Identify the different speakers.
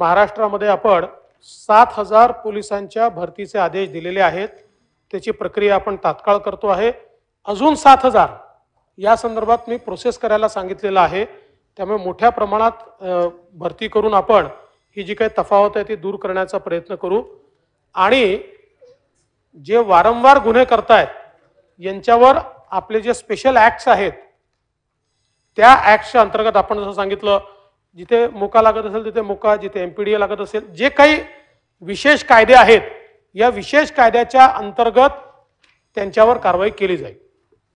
Speaker 1: महाराष्ट्रामध्ये आपण सात हजार पोलिसांच्या भरतीचे आदेश दिलेले आहेत त्याची प्रक्रिया आपण तात्काळ करतो आहे अजून सात हजार या संदर्भात मी प्रोसेस करायला सांगितलेलं आहे त्यामुळे मोठ्या प्रमाणात भरती करून आपण ही जी काही तफावत आहे ती दूर करण्याचा प्रयत्न करू आणि जे वारंवार गुन्हे करतायत यांच्यावर आपले जे स्पेशल ॲक्ट्स आहेत त्या ॲक्ट्सच्या अंतर्गत आपण जसं सांगितलं जिथे मुका लागत असेल तिथे मुका, जिथे एम पी डी ए लागत असेल जे काही विशेष कायदे आहेत या विशेष कायद्याच्या अंतर्गत त्यांच्यावर कारवाई केली जाईल